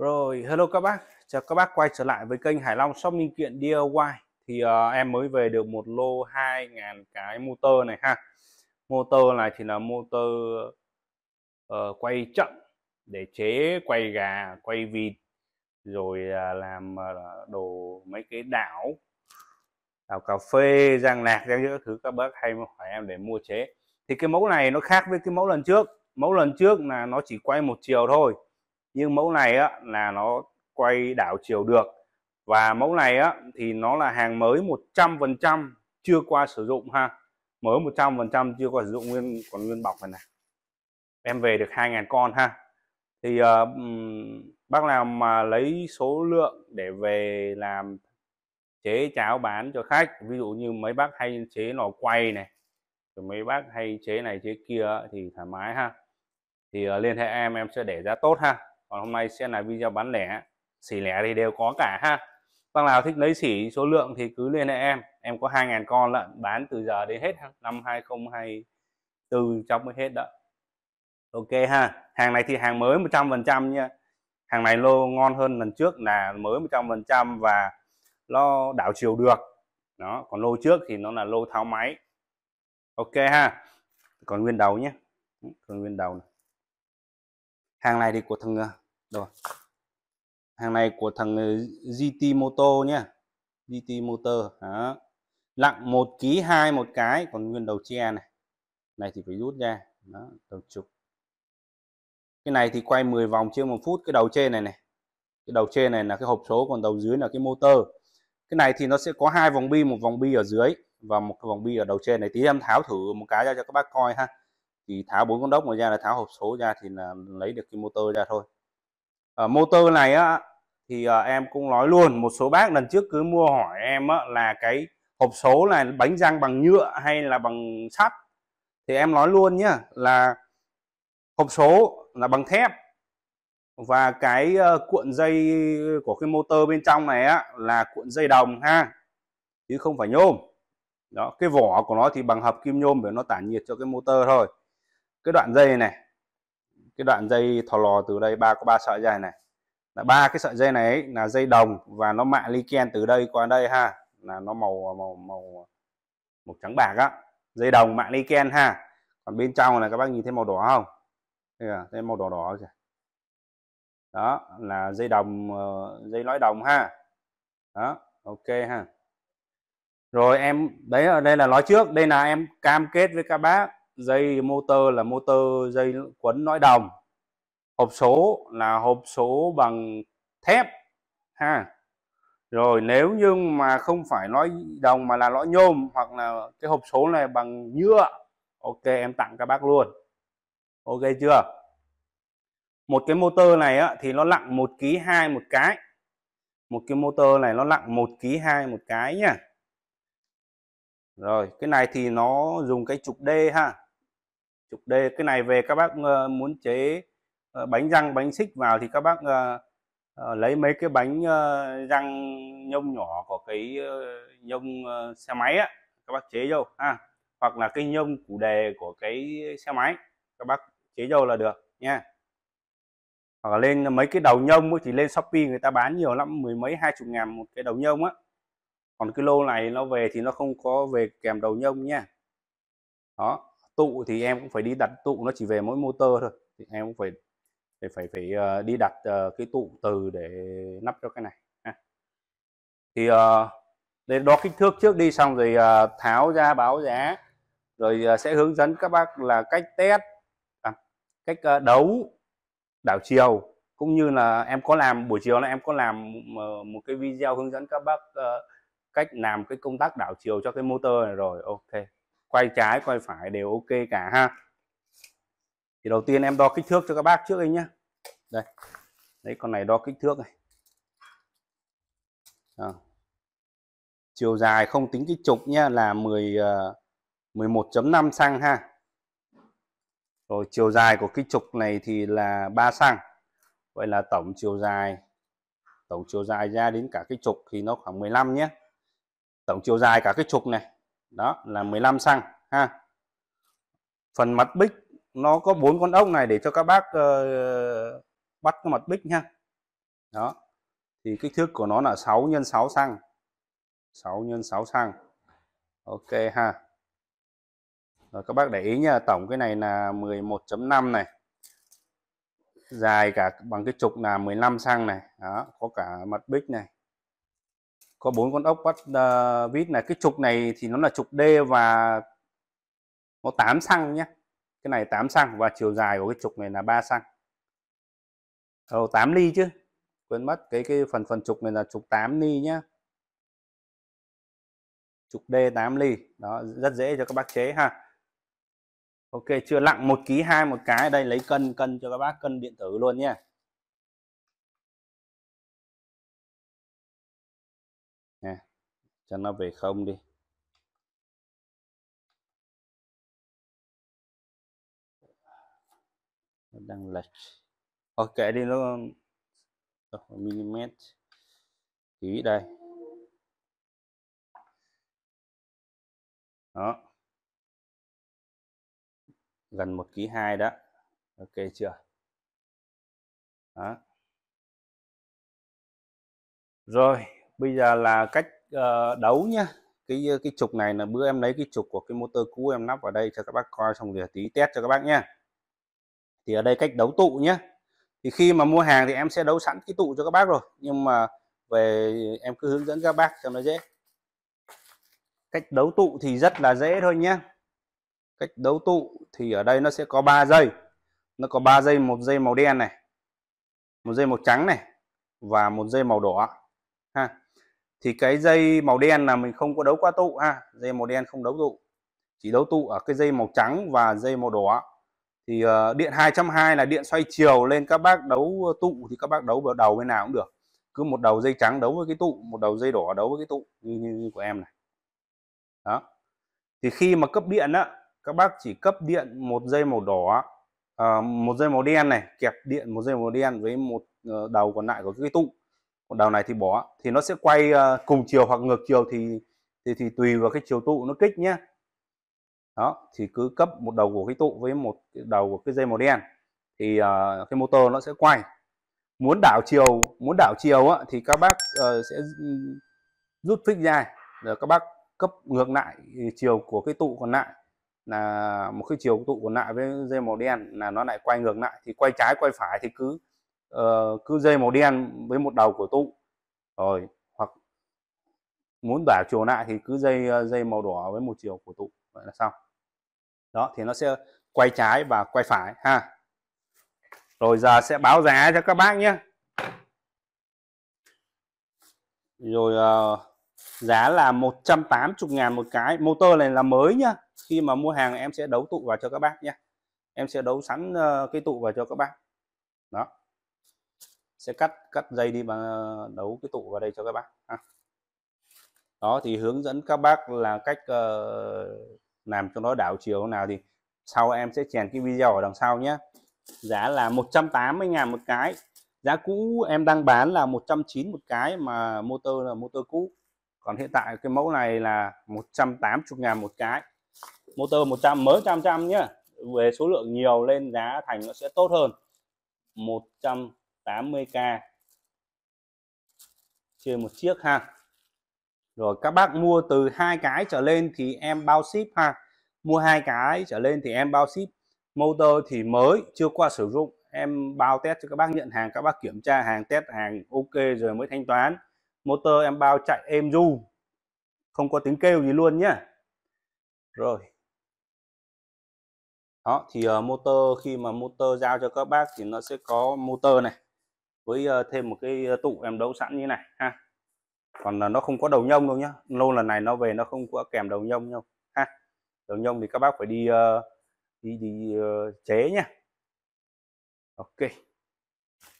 Rồi, hello các bác, chào các bác quay trở lại với kênh Hải Long Shop Linh Kiện DIY Thì uh, em mới về được một lô 2.000 cái motor này ha Motor này thì là motor uh, quay chậm để chế quay gà, quay vịt Rồi uh, làm uh, đồ mấy cái đảo Đảo cà phê, giang lạc, ra những thứ các bác hay hỏi em để mua chế Thì cái mẫu này nó khác với cái mẫu lần trước Mẫu lần trước là nó chỉ quay một chiều thôi nhưng mẫu này á, là nó quay đảo chiều được và mẫu này á, thì nó là hàng mới 100% chưa qua sử dụng ha mới 100% chưa qua sử dụng nguyên còn nguyên bọc này này em về được 2.000 con ha thì uh, bác nào mà lấy số lượng để về làm chế cháo bán cho khách ví dụ như mấy bác hay chế lò quay này rồi mấy bác hay chế này chế kia thì thoải mái ha thì uh, liên hệ em em sẽ để giá tốt ha còn hôm nay sẽ là video bán lẻ xỉ lẻ thì đều có cả ha bác nào thích lấy xỉ số lượng thì cứ liên hệ em em có 2.000 con lợn bán từ giờ đến hết năm 2024 trong mới hết đó ok ha hàng này thì hàng mới 100 phần trăm nha hàng này lô ngon hơn lần trước là mới 100 phần trăm và lo đảo chiều được đó còn lô trước thì nó là lô tháo máy ok ha còn nguyên đầu nhé còn nguyên đầu này hàng này thì của thằng rồi ờ, à? hàng này của thằng ờ, GT Moto nhé GT Motor đó. nặng một ký hai một cái còn nguyên đầu tre này này thì phải rút ra đó, đầu trục cái này thì quay 10 vòng trên một phút cái đầu trên này này cái đầu trên này là cái hộp số còn đầu dưới là cái motor cái này thì nó sẽ có hai vòng bi một vòng bi ở dưới và một cái vòng bi ở đầu trên này tí em tháo thử một cái ra cho các bác coi ha thì tháo bốn con đốc ngoài ra là tháo hộp số ra thì là lấy được cái motor ra thôi à, motor này á thì à, em cũng nói luôn một số bác lần trước cứ mua hỏi em á, là cái hộp số là bánh răng bằng nhựa hay là bằng sắt thì em nói luôn nhá là hộp số là bằng thép và cái uh, cuộn dây của cái motor bên trong này á là cuộn dây đồng ha chứ không phải nhôm đó cái vỏ của nó thì bằng hợp kim nhôm để nó tản nhiệt cho cái motor thôi cái đoạn dây này cái đoạn dây thò lò từ đây ba có ba sợi dây này là ba cái sợi dây này là dây đồng và nó mạ lichen từ đây qua đây ha là nó màu màu màu màu trắng bạc á dây đồng mạ lichen ha còn bên trong là các bác nhìn thấy màu đỏ không à, thấy màu đỏ đỏ kìa đó là dây đồng ờ, dây lõi đồng ha đó ok ha rồi em đấy ở đây là nói trước đây là em cam kết với các bác dây motor là motor dây quấn nõi đồng hộp số là hộp số bằng thép ha rồi nếu như mà không phải lõi đồng mà là lõi nhôm hoặc là cái hộp số này bằng nhựa ok em tặng các bác luôn ok chưa một cái motor này á, thì nó nặng một ký hai một cái một cái motor này nó nặng một ký hai một cái nhá rồi cái này thì nó dùng cái trục D ha trục đề cái này về các bác ờ, muốn chế ờ, bánh răng bánh xích vào thì các bác ờ, lấy mấy cái bánh răng nhông nhỏ của cái nhông xe máy á các bác chế vô ha à, hoặc là cái nhông củ đề của cái xe máy các bác chế vô là được nha hoặc lên mấy cái đầu nhông thì lên shopee người ta bán nhiều lắm mười mấy hai chục ngàn một cái đầu nhông á còn cái lô này nó về thì nó không có về kèm đầu nhông nha đó tụ thì em cũng phải đi đặt tụ nó chỉ về mỗi motor thôi thì em cũng phải phải phải, phải uh, đi đặt uh, cái tụ từ để nắp cho cái này ha. thì uh, để đo kích thước trước đi xong rồi uh, tháo ra báo giá rồi uh, sẽ hướng dẫn các bác là cách test à, cách uh, đấu đảo chiều cũng như là em có làm buổi chiều là em có làm một, một cái video hướng dẫn các bác uh, cách làm cái công tác đảo chiều cho cái motor này rồi ok quay trái quay phải đều ok cả ha thì đầu tiên em đo kích thước cho các bác trước đi nhé đây đấy con này đo kích thước này à. chiều dài không tính cái trục nha là 10 uh, 11.5 xăng ha rồi chiều dài của cái trục này thì là 3 xăng vậy là tổng chiều dài tổng chiều dài ra đến cả cái trục thì nó khoảng 15 nhé tổng chiều dài cả cái trục này đó là 15 xăng ha phần mặt bích nó có bốn con ốc này để cho các bác uh, bắt cái mặt bích nha đó thì kích thước của nó là 6 x 6 xăng 6 x 6 xăng ok ha rồi các bác để ý nha tổng cái này là 11.5 này dài cả bằng cái trục là 15 xăng này đó có cả mặt bích này có bốn con ốc bắt uh, vít này cái trục này thì nó là trục D và nó 8 xăng nhé cái này 8 xăng và chiều dài của cái trục này là 3 xăng Ồ, ờ, 8 ly chứ quên mất cái cái phần phần trục này là trục 8 ly nhá trục D 8 ly đó rất dễ cho các bác chế ha Ok chưa nặng một ký hai một cái đây lấy cân cân cho các bác cân điện tử luôn nhé cho nó về không đi nó đang lệch ok đi nó mm chỉ đây đó gần một ký hai đó ok chưa đó rồi bây giờ là cách Ờ, đấu nhá cái ờ, cái trục này là bữa em lấy cái trục của cái motor cũ em lắp vào đây cho các bác coi xong rồi tí test cho các bác nhá thì ở đây cách đấu tụ nhá, thì khi mà mua hàng thì em sẽ đấu sẵn cái tụ cho các bác rồi nhưng mà về em cứ hướng dẫn các bác cho nó dễ cách đấu tụ thì rất là dễ thôi nhé cách đấu tụ thì ở đây nó sẽ có 3 dây nó có 3 dây một dây màu đen này một dây màu trắng này và một dây màu đỏ ha thì cái dây màu đen là mình không có đấu qua tụ ha dây màu đen không đấu tụ chỉ đấu tụ ở cái dây màu trắng và dây màu đỏ thì uh, điện 220 là điện xoay chiều lên các bác đấu tụ thì các bác đấu vào đầu bên nào cũng được cứ một đầu dây trắng đấu với cái tụ một đầu dây đỏ đấu với cái tụ như, như, như của em này đó thì khi mà cấp điện á các bác chỉ cấp điện một dây màu đỏ uh, một dây màu đen này kẹp điện một dây màu đen với một uh, đầu còn lại của cái tụ còn đào này thì bỏ thì nó sẽ quay ờ, cùng chiều hoặc ngược chiều thì thì, thì tùy vào cái chiều tụ nó kích nhé đó thì cứ cấp một đầu của cái tụ với một đầu của cái dây màu đen thì uh, cái motor nó sẽ quay muốn đảo chiều muốn đảo chiều á, thì các bác uh, sẽ ừ, rút phích ra rồi các bác cấp ngược lại chiều của cái tụ còn lại là một cái chiều tụ còn lại với dây màu đen là nó lại quay ngược lại thì quay trái quay phải thì cứ uh, cứ dây màu đen với một đầu của tụ rồi hoặc muốn đảo chiều lại thì cứ dây ờ, dây màu đỏ với một chiều của tụ vậy là xong đó thì nó sẽ quay trái và quay phải ha rồi giờ sẽ báo giá cho các bác nhé rồi uh, giá là 180 ngàn một cái motor này là mới nhá khi mà mua hàng em sẽ đấu tụ vào cho các bác nhé em sẽ đấu sẵn uh, cái tụ vào cho các bác đó sẽ cắt cắt dây đi mà đấu cái tụ vào đây cho các bác ha. đó thì hướng dẫn các bác là cách uh, làm cho nó đảo chiều nào thì sau em sẽ chèn cái video ở đằng sau nhé giá là 180 ngàn một cái giá cũ em đang bán là 190 một cái mà motor là motor cũ còn hiện tại cái mẫu này là 180 ngàn một cái motor 100 mới 100 trăm nhá về số lượng nhiều lên giá thành nó sẽ tốt hơn 100 80k chia một chiếc ha rồi các bác mua từ hai cái trở lên thì em bao ship ha mua hai cái trở lên thì em bao ship motor thì mới chưa qua sử dụng em bao test cho các bác nhận hàng các bác kiểm tra hàng test hàng ok rồi mới thanh toán motor em bao chạy êm du không có tiếng kêu gì luôn nhá rồi đó thì uh, motor khi mà motor giao cho các bác thì nó sẽ có motor này với ờ, thêm một cái ờ, tụ em đấu sẵn như này ha còn là ờ, nó không có đầu nhông đâu nhá lô lần này nó về nó không có kèm đầu nhông đâu ha đầu nhông thì các bác phải đi đi đi chế nhá ok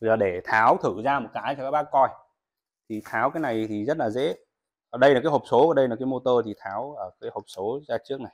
giờ để tháo thử ra một cái cho các bác coi thì tháo cái này thì rất là dễ ở đây là cái hộp số ở đây là cái motor thì tháo ở cái hộp số ra trước này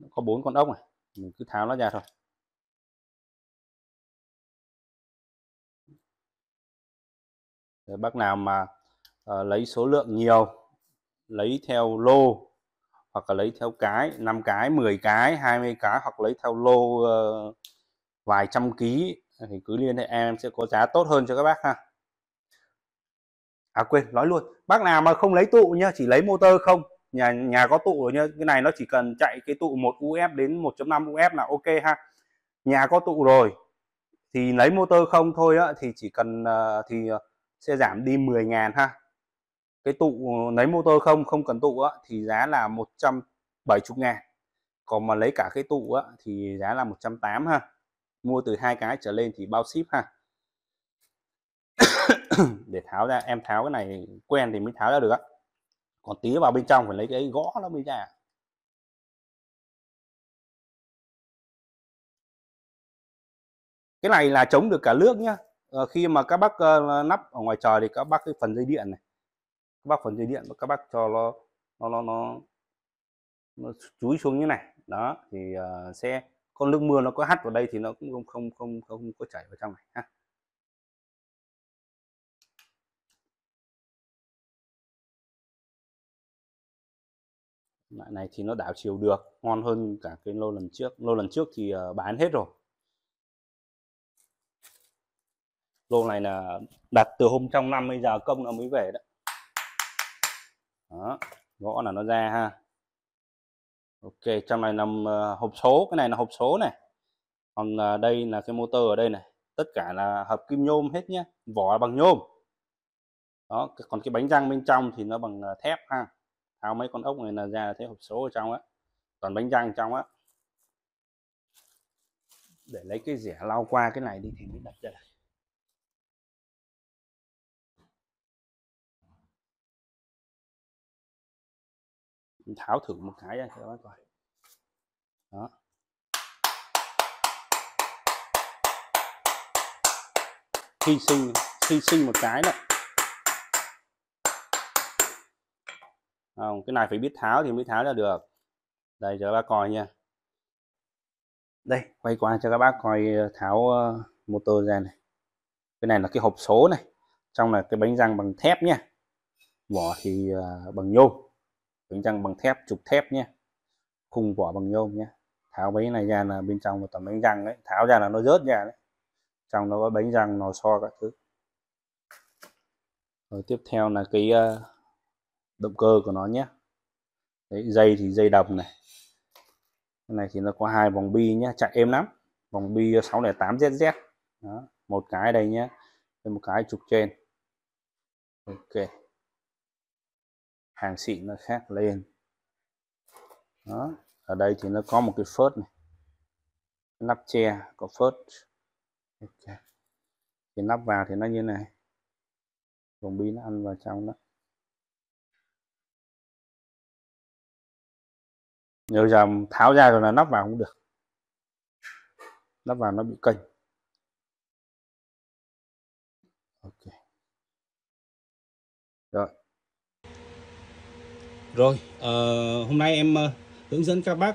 nó có bốn con ốc này mình cứ tháo nó ra thôi bác nào mà uh, lấy số lượng nhiều lấy theo lô hoặc là lấy theo cái 5 cái 10 cái 20 cái hoặc lấy theo lô uh, vài trăm ký thì cứ liên hệ em sẽ có giá tốt hơn cho các bác ha à quên nói luôn bác nào mà không lấy tụ nhá chỉ lấy motor không nhà nhà có tụ rồi nhá cái này nó chỉ cần chạy cái tụ 1 UF đến 1.5 UF là ok ha nhà có tụ rồi thì lấy motor không thôi á, thì chỉ cần uh, thì uh, sẽ giảm đi 10.000 ha cái tụ lấy motor không không cần tụ á, thì giá là 170 ngàn còn mà lấy cả cái tụ á, thì giá là 180 ha mua từ hai cái trở lên thì bao ship ha để tháo ra em tháo cái này quen thì mới tháo ra được còn tí vào bên trong phải lấy cái gõ nó mới ra cái này là chống được cả nước nhá Ờ, khi mà các bác uh, nắp ở ngoài trời thì các bác cái phần dây điện này các bác phần dây điện các bác cho nó nó nó nó, nó chúi xuống như này đó thì uh, con nước mưa nó có hắt vào đây thì nó cũng không không không không có chảy vào trong này ha loại này thì nó đảo chiều được ngon hơn cả cái lô lần trước lô lần trước thì bán hết rồi lô này là đặt từ hôm trong năm bây giờ công nó mới về đó, đó gõ là nó ra ha ok trong này nằm ờ, hộp số cái này là hộp số này còn ờ, đây là cái motor ở đây này tất cả là hợp kim nhôm hết nhé vỏ bằng nhôm đó còn cái bánh răng bên trong thì nó bằng ờ, thép ha tháo mấy con ốc này là ra là thấy hộp số ở trong á toàn bánh răng trong á để lấy cái rẻ lau qua cái này đi thì mới đặt ra mình tháo thử một cái ra cho các bác coi đó hy sinh hy sinh một cái đấy không cái này phải biết tháo thì mới tháo ra được đây cho các bác coi nha đây quay qua cho các bác coi ờ, tháo ờ, motor ra này cái này là cái hộp số này trong là cái bánh răng bằng thép nha vỏ thì ờ, bằng nhôm cứng chăng bằng thép trục thép nhé khung vỏ bằng nhôm nhé tháo bánh này ra là bên trong một tấm bánh răng đấy tháo ra là nó rớt ra đấy trong nó có bánh răng nó so các thứ rồi tiếp theo là cái ờ, động cơ của nó nhé đấy, dây thì dây đồng này cái này thì nó có hai vòng bi nhé chạy êm lắm vòng bi 608 ZZ đó. một cái đây nhé một cái trục trên ok hàng xịn nó khác lên đó ở đây thì nó có một cái phớt này nắp che có phớt okay. thì nắp vào thì nó như này vòng bi nó ăn vào trong đó nhiều giờ tháo ra rồi là nắp vào cũng được nắp vào nó bị kênh ok rồi rồi, uh, hôm nay em uh, hướng dẫn các bác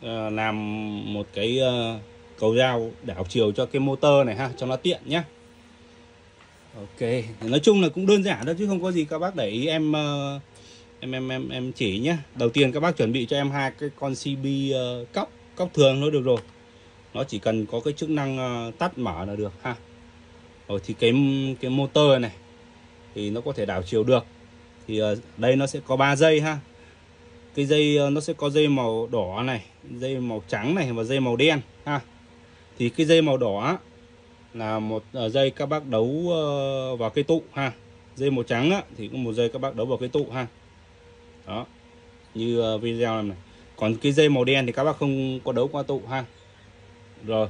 uh, làm một cái uh, cầu dao đảo chiều cho cái motor này ha, cho nó tiện nhá. Ok, nói chung là cũng đơn giản thôi chứ không có gì các bác để ý em uh, em em em em chỉ nhá. Đầu tiên các bác chuẩn bị cho em hai cái con CB uh, cóc, cóc thường nó được rồi. Nó chỉ cần có cái chức năng uh, tắt mở là được ha. Rồi thì cái cái motor này thì nó có thể đảo chiều được thì đây nó sẽ có 3 dây ha cái dây ờ, nó sẽ có dây màu đỏ này dây màu trắng này và dây màu đen ha thì cái dây màu đỏ là một ờ, dây các bác đấu ờ, vào cây tụ ha dây màu trắng á, thì cũng một dây các bác đấu vào cây tụ ha đó như video này còn cái dây màu đen thì các bác không có đấu qua tụ ha rồi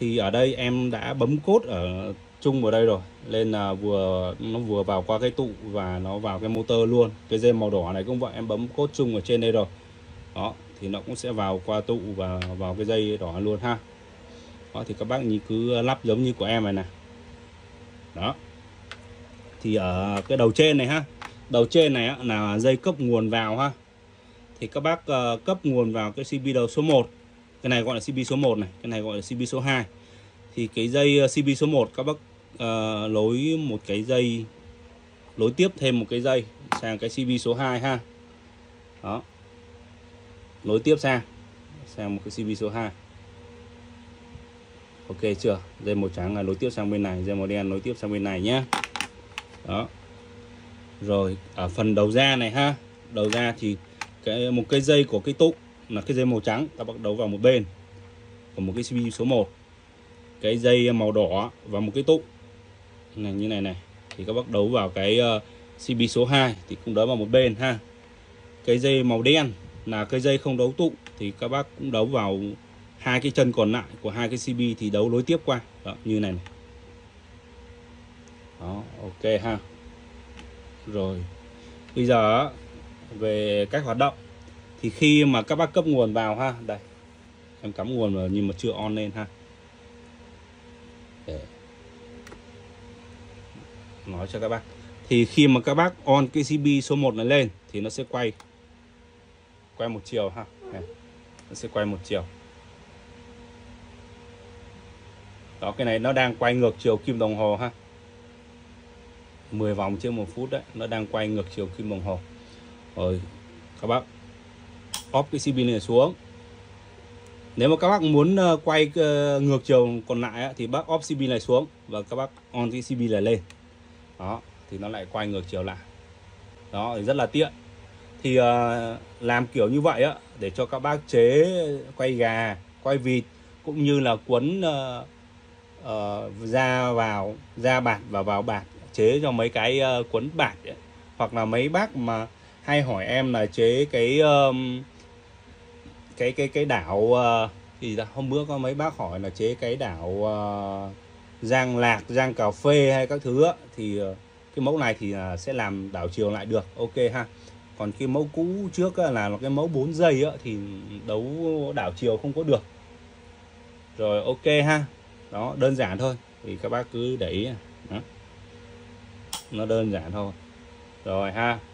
thì ở đây em đã bấm cốt ở chung vào đây rồi nên là vừa nó vừa vào qua cái tụ và nó vào cái motor luôn cái dây màu đỏ này cũng vậy em bấm cốt chung ở trên đây rồi đó thì nó cũng sẽ vào qua tụ và vào cái dây đỏ luôn ha đó thì các bác nhìn cứ lắp giống như của em này nè đó thì ở cái đầu trên này ha đầu trên này là dây cấp nguồn vào ha thì các bác ờ, cấp nguồn vào cái CB đầu số 1 cái này gọi là CB số 1 này cái này gọi là CB số 2 thì cái dây CB ờ, số 1 các bác uh, lối một cái dây lối tiếp thêm một cái dây sang cái CV số 2 ha đó lối tiếp sang sang một cái CV số 2 ok chưa dây màu trắng là lối tiếp sang bên này dây màu đen nối tiếp sang bên này nhé đó rồi ở phần đầu ra này ha đầu ra thì cái một cái dây của cái tụ là cái dây màu trắng ta bắt đầu vào một bên còn một cái CV số 1 cái dây màu đỏ và một cái tụ này như này này thì các bác đấu vào cái ờ, CB số 2 thì cũng đấu vào một bên ha cái dây màu đen là cái dây không đấu tụ thì các bác cũng đấu vào hai cái chân còn lại của hai cái CB thì đấu nối tiếp qua đó, như này, này đó ok ha rồi bây giờ về cách hoạt động thì khi mà các bác cấp nguồn vào ha đây em cắm nguồn rồi nhưng mà chưa on lên ha nói cho các bác thì khi mà các bác on cái CB số 1 này lên thì nó sẽ quay quay một chiều ha nó sẽ quay một chiều đó cái này nó đang quay ngược chiều kim đồng hồ ha 10 vòng trên một phút đấy nó đang quay ngược chiều kim đồng hồ rồi các bác off cái CB này xuống nếu mà các bác muốn ờ, quay ờ, ngược chiều còn lại thì bác off CB này xuống và các bác on cái CB này lên đó thì nó lại quay ngược chiều lại đó thì rất là tiện thì uh, làm kiểu như vậy á để cho các bác chế quay gà quay vịt cũng như là cuốn uh, uh, ra vào ra bạt và vào bạt chế cho mấy cái uh, cuốn bạt ấy. hoặc là mấy bác mà hay hỏi em là chế cái um, cái cái cái đảo uh, ờ, gì hôm bữa có mấy bác hỏi là chế cái đảo uh, rang lạc rang cà phê hay các thứ thì ờ, cái mẫu này thì ờ, sẽ làm đảo chiều lại được ok ha còn cái mẫu cũ trước là cái mẫu 4 giây thì đấu đảo chiều không có được rồi ok ha đó đơn giản thôi thì các bác cứ để ý đó. nó đơn giản thôi rồi ha